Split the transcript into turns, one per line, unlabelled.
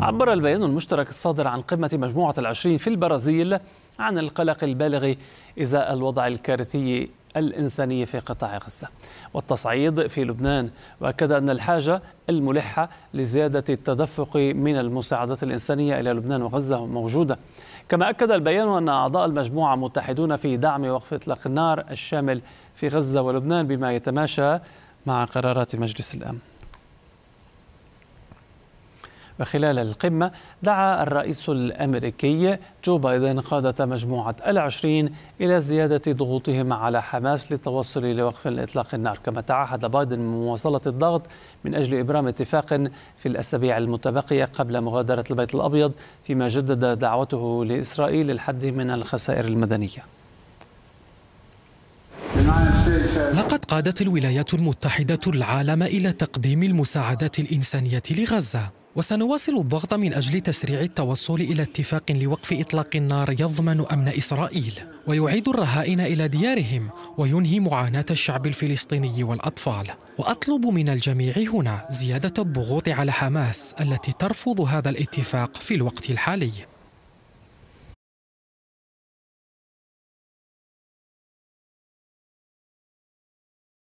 عبر البيان المشترك الصادر عن قمة مجموعة العشرين في البرازيل عن القلق البالغ إزاء الوضع الكارثي الإنسانية في قطاع غزة والتصعيد في لبنان وأكد أن الحاجة الملحة لزيادة التدفق من المساعدات الإنسانية إلى لبنان وغزة موجودة كما أكد البيان أن أعضاء المجموعة متحدون في دعم وقف إطلاق النار الشامل في غزة ولبنان بما يتماشى مع قرارات مجلس الأمن وخلال القمة دعا الرئيس الأمريكي جو بايدن قادة مجموعة العشرين إلى زيادة ضغوطهم على حماس للتوصل لوقف إطلاق النار كما تعهد بايدن بمواصلة الضغط من أجل إبرام اتفاق في الأسابيع المتبقية قبل مغادرة البيت الأبيض فيما جدد دعوته لإسرائيل للحد من الخسائر المدنية
لقد قادت الولايات المتحدة العالم إلى تقديم المساعدات الإنسانية لغزة وسنواصل الضغط من أجل تسريع التوصل إلى اتفاق لوقف إطلاق النار يضمن أمن إسرائيل ويعيد الرهائن إلى ديارهم وينهي معاناة الشعب الفلسطيني والأطفال وأطلب من الجميع هنا زيادة الضغوط على حماس التي ترفض هذا الاتفاق في الوقت الحالي